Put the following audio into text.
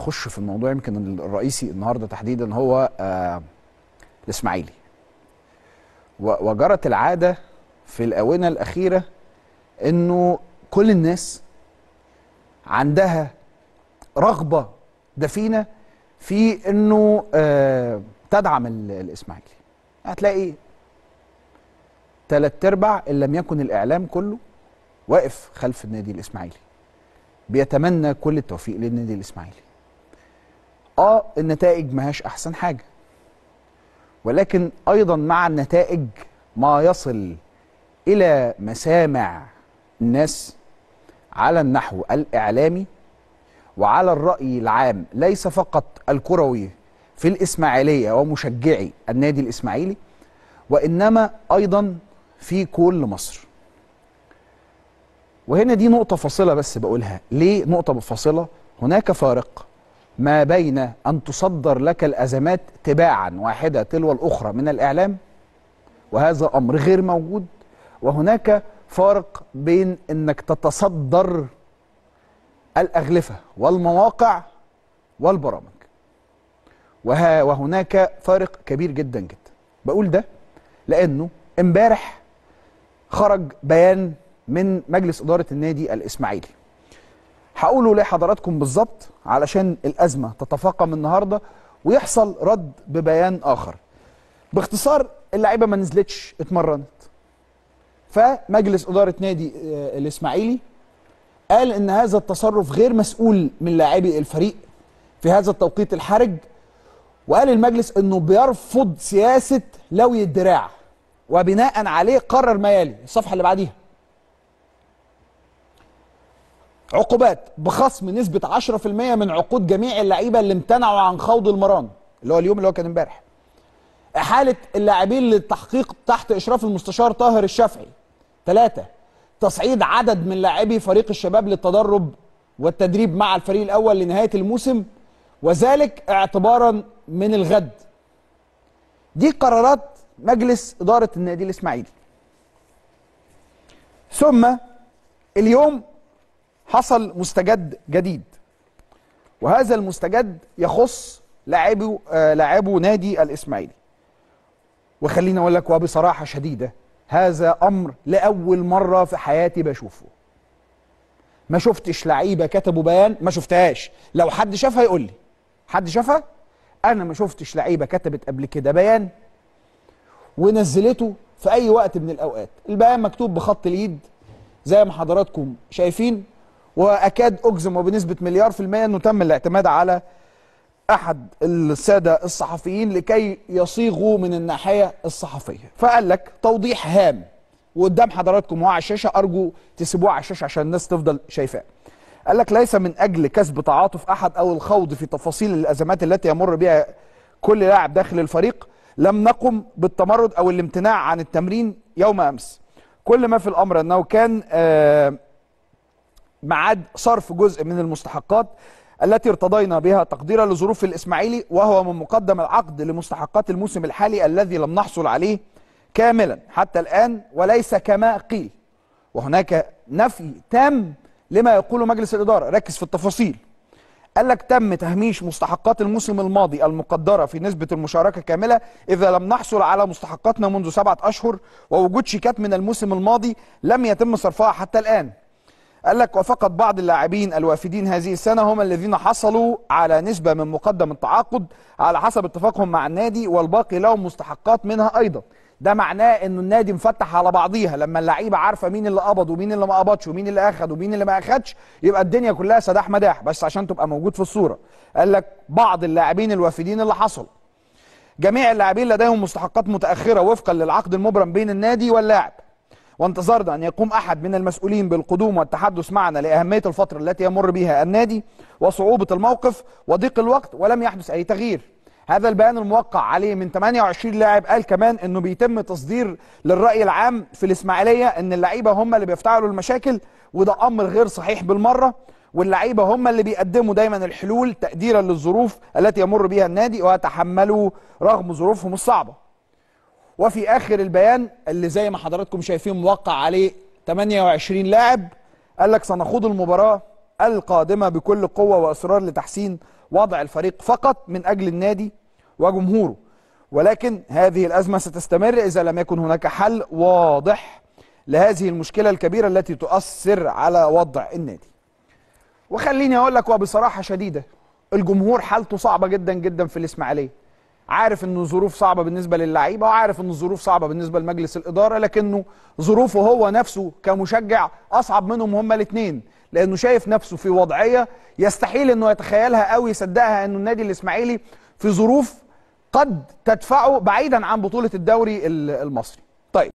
خش في الموضوع يمكن الرئيسي النهارده تحديدا هو آه الاسماعيلي وجرت العاده في الاونه الاخيره انه كل الناس عندها رغبه دفينه في انه آه تدعم الاسماعيلي هتلاقي ثلاث ارباع ان لم يكن الاعلام كله واقف خلف النادي الاسماعيلي بيتمنى كل التوفيق للنادي الاسماعيلي اه النتائج ماهاش احسن حاجه ولكن ايضا مع النتائج ما يصل الى مسامع الناس على النحو الاعلامي وعلى الراي العام ليس فقط الكروي في الاسماعيليه ومشجعي النادي الاسماعيلي وانما ايضا في كل مصر وهنا دي نقطه فاصله بس بقولها ليه نقطه فاصله هناك فارق ما بين أن تصدر لك الأزمات تباعا واحدة تلو الأخرى من الإعلام وهذا أمر غير موجود وهناك فارق بين أنك تتصدر الأغلفة والمواقع والبرامج وهناك فارق كبير جدا جدا بقول ده لأنه امبارح خرج بيان من مجلس إدارة النادي الإسماعيلي هقوله لحضراتكم بالظبط علشان الأزمة تتفاقم النهاردة ويحصل رد ببيان آخر باختصار اللعيبة ما نزلتش اتمرنت فمجلس إدارة نادي آه، الإسماعيلي قال إن هذا التصرف غير مسؤول من لاعبي الفريق في هذا التوقيت الحرج وقال المجلس انه بيرفض سياسه لوي الدراع وبناء عليه قرر ما يلي الصفحه اللي بعديها عقوبات بخصم نسبه 10% من عقود جميع اللعيبه اللي امتنعوا عن خوض المران اللي هو اليوم اللي هو كان امبارح احاله اللاعبين للتحقيق تحت اشراف المستشار طاهر الشافعي ثلاثة تصعيد عدد من لاعبي فريق الشباب للتدرب والتدريب مع الفريق الاول لنهايه الموسم وذلك اعتبارا من الغد دي قرارات مجلس اداره النادي الاسماعيلي ثم اليوم حصل مستجد جديد وهذا المستجد يخص لاعبو لاعبه لاعبو نادي الاسماعيلي وخليني اقول لك وبصراحه شديده هذا امر لاول مره في حياتي بشوفه ما شفتش لعيبه كتبوا بيان ما شفتهاش لو حد شافها يقول لي حد شافها انا ما شفتش لعيبه كتبت قبل كده بيان ونزلته في اي وقت من الاوقات البيان مكتوب بخط اليد زي ما حضراتكم شايفين واكاد اجزم وبنسبه مليار في الميه انه تم الاعتماد على احد الساده الصحفيين لكي يصيغوا من الناحيه الصحفيه فقال لك توضيح هام وقدام حضراتكم وهو على الشاشه ارجو تسيبوه على الشاشه عشان الناس تفضل شايفاه قال لك ليس من اجل كسب تعاطف احد او الخوض في تفاصيل الازمات التي يمر بها كل لاعب داخل الفريق لم نقم بالتمرد او الامتناع عن التمرين يوم امس كل ما في الامر انه كان آه معاد صرف جزء من المستحقات التي ارتضينا بها تقديرا لظروف الإسماعيلي وهو من مقدم العقد لمستحقات الموسم الحالي الذي لم نحصل عليه كاملا حتى الآن وليس كما قيل وهناك نفي تام لما يقوله مجلس الإدارة ركز في التفاصيل قال لك تم تهميش مستحقات الموسم الماضي المقدرة في نسبة المشاركة كاملة إذا لم نحصل على مستحقاتنا منذ سبعة أشهر ووجود شيكات من الموسم الماضي لم يتم صرفها حتى الآن قال لك وفقط بعض اللاعبين الوافدين هذه السنة هم الذين حصلوا على نسبة من مقدم التعاقد على حسب اتفاقهم مع النادي والباقي لهم مستحقات منها أيضا ده معناه أن النادي مفتح على بعضيها لما اللعيبه عارفه مين اللي قبض ومين اللي ما قبضش ومين اللي اخد ومين اللي ما اخدش يبقى الدنيا كلها سداح مداح بس عشان تبقى موجود في الصوره قال لك بعض اللاعبين الوافدين اللي حصل جميع اللاعبين لديهم مستحقات متاخره وفقا للعقد المبرم بين النادي واللاعب وانتظرنا أن يقوم أحد من المسؤولين بالقدوم والتحدث معنا لأهمية الفترة التي يمر بها النادي وصعوبة الموقف وضيق الوقت ولم يحدث أي تغيير هذا البيان الموقع عليه من 28 لاعب قال كمان انه بيتم تصدير للراي العام في الاسماعيليه ان اللعيبه هم اللي بيفتعلوا المشاكل وده امر غير صحيح بالمره واللعيبه هم اللي بيقدموا دايما الحلول تقديرا للظروف التي يمر بها النادي ويتحملوا رغم ظروفهم الصعبه وفي اخر البيان اللي زي ما حضراتكم شايفين موقع عليه 28 لاعب قال لك سنخوض المباراه القادمه بكل قوه واصرار لتحسين وضع الفريق فقط من اجل النادي وجمهوره ولكن هذه الازمه ستستمر اذا لم يكن هناك حل واضح لهذه المشكله الكبيره التي تؤثر على وضع النادي وخليني اقول لك وبصراحه شديده الجمهور حالته صعبه جدا جدا في الاسماعيليه عارف ان ظروف صعبه بالنسبه للعيبه وعارف ان الظروف صعبه بالنسبه لمجلس الاداره لكنه ظروفه هو نفسه كمشجع اصعب منهم هما الاثنين لانه شايف نفسه في وضعيه يستحيل انه يتخيلها او يصدقها انه النادي الاسماعيلي في ظروف قد تدفعه بعيدا عن بطوله الدوري المصري